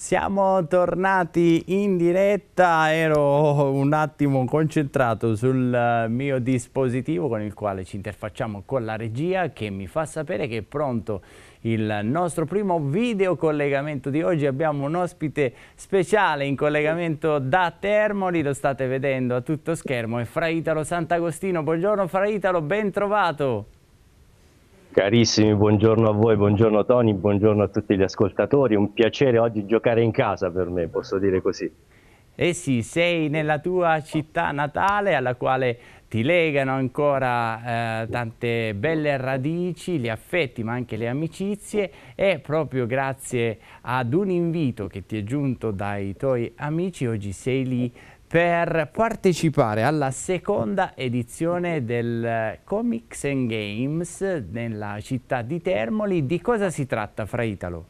Siamo tornati in diretta, ero un attimo concentrato sul eh, mio dispositivo con il quale ci interfacciamo con la regia che mi fa sapere che è pronto il nostro primo video collegamento di oggi. Abbiamo un ospite speciale in collegamento da Termoli, lo state vedendo a tutto schermo, è Fra Italo Sant'Agostino. Buongiorno Fra Italo, ben trovato. Carissimi, buongiorno a voi, buongiorno Tony, buongiorno a tutti gli ascoltatori, un piacere oggi giocare in casa per me, posso dire così. Eh sì, sei nella tua città natale alla quale ti legano ancora eh, tante belle radici, gli affetti ma anche le amicizie e proprio grazie ad un invito che ti è giunto dai tuoi amici oggi sei lì per partecipare alla seconda edizione del eh, Comics and Games nella città di Termoli. Di cosa si tratta, Fra Italo?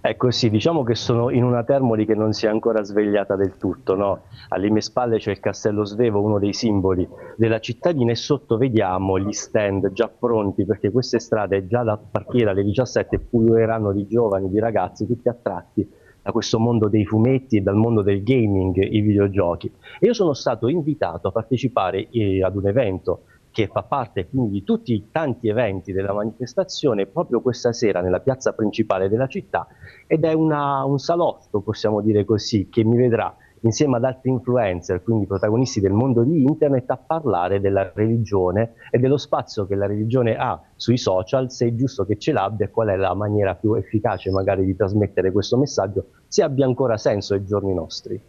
Ecco sì, diciamo che sono in una Termoli che non si è ancora svegliata del tutto, no? Alle mie spalle c'è il Castello Svevo, uno dei simboli della cittadina e sotto vediamo gli stand già pronti perché queste strade già da partire alle 17 pullueranno di giovani, di ragazzi, tutti attratti da questo mondo dei fumetti e dal mondo del gaming, i videogiochi. E io sono stato invitato a partecipare eh, ad un evento che fa parte quindi di tutti i tanti eventi della manifestazione proprio questa sera nella piazza principale della città ed è una, un salotto, possiamo dire così, che mi vedrà insieme ad altri influencer, quindi protagonisti del mondo di internet, a parlare della religione e dello spazio che la religione ha sui social, se è giusto che ce l'abbia, e qual è la maniera più efficace magari di trasmettere questo messaggio, se abbia ancora senso ai giorni nostri.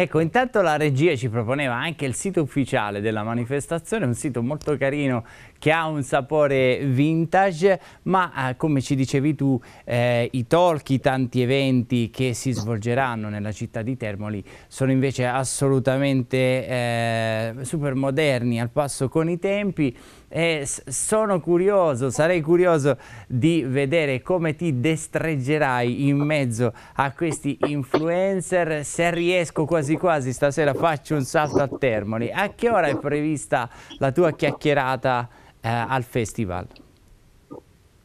Ecco, intanto la regia ci proponeva anche il sito ufficiale della manifestazione, un sito molto carino che ha un sapore vintage, ma eh, come ci dicevi tu, eh, i talk, i tanti eventi che si svolgeranno nella città di Termoli sono invece assolutamente eh, super moderni, al passo con i tempi. E sono curioso, sarei curioso di vedere come ti destreggerai in mezzo a questi influencer, se riesco quasi quasi quasi stasera faccio un salto a Termoli. A che ora è prevista la tua chiacchierata eh, al festival?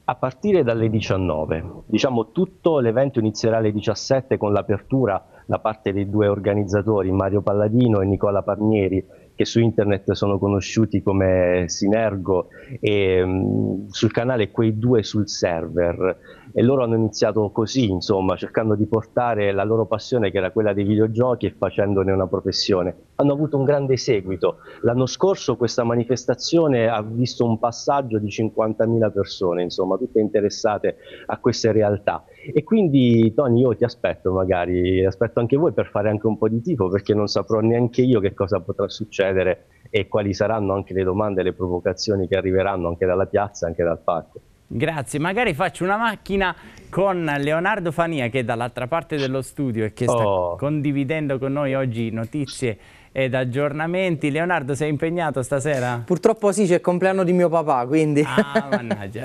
A partire dalle 19. Diciamo tutto l'evento inizierà alle 17 con l'apertura da parte dei due organizzatori, Mario Palladino e Nicola Parnieri, che su internet sono conosciuti come Sinergo e mh, mm, sul canale quei due sul server e loro hanno iniziato così insomma cercando di portare la loro passione che era quella dei videogiochi e facendone una professione hanno avuto un grande seguito l'anno scorso questa manifestazione ha visto un passaggio di 50.000 persone insomma tutte interessate a queste realtà e quindi Tony io ti aspetto magari aspetto anche voi per fare anche un po' di tifo perché non saprò neanche io che cosa potrà succedere succedere e quali saranno anche le domande e le provocazioni che arriveranno anche dalla piazza, anche dal parco. Grazie, magari faccio una macchina con Leonardo Fania che è dall'altra parte dello studio e che sta oh. condividendo con noi oggi notizie ed aggiornamenti. Leonardo sei impegnato stasera? Purtroppo sì, c'è il compleanno di mio papà, quindi... Ah, mannaggia.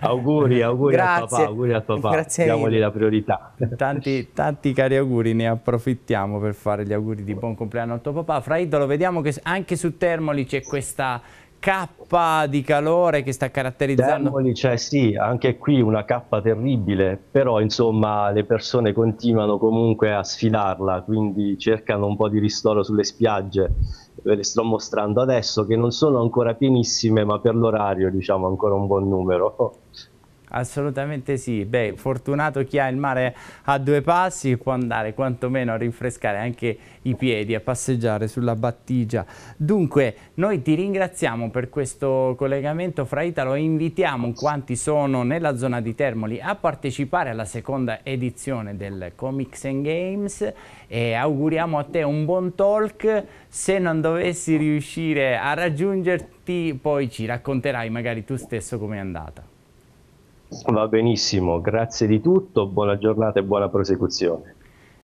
auguri, auguri Grazie. a papà, auguri a papà. Grazie Diamogli la priorità. Tanti, tanti cari auguri, ne approfittiamo per fare gli auguri di buon compleanno al tuo papà. Fra Fraidolo, vediamo che anche su Termoli c'è questa cappa di calore che sta caratterizzando. Termoli c'è, cioè, sì, anche qui una cappa terribile, però insomma le persone continuano comunque a sfidarla, quindi cercano un po' di ristoro sulle spiagge. Ve le sto mostrando adesso che non sono ancora pienissime, ma per l'orario diciamo ancora un buon numero. Assolutamente sì, beh, fortunato chi ha il mare a due passi può andare quantomeno a rinfrescare anche i piedi, a passeggiare sulla battigia. Dunque, noi ti ringraziamo per questo collegamento fra Italo e invitiamo quanti sono nella zona di Termoli a partecipare alla seconda edizione del Comics and Games e auguriamo a te un buon talk. Se non dovessi riuscire a raggiungerti, poi ci racconterai magari tu stesso com'è andata. Va benissimo, grazie di tutto, buona giornata e buona prosecuzione.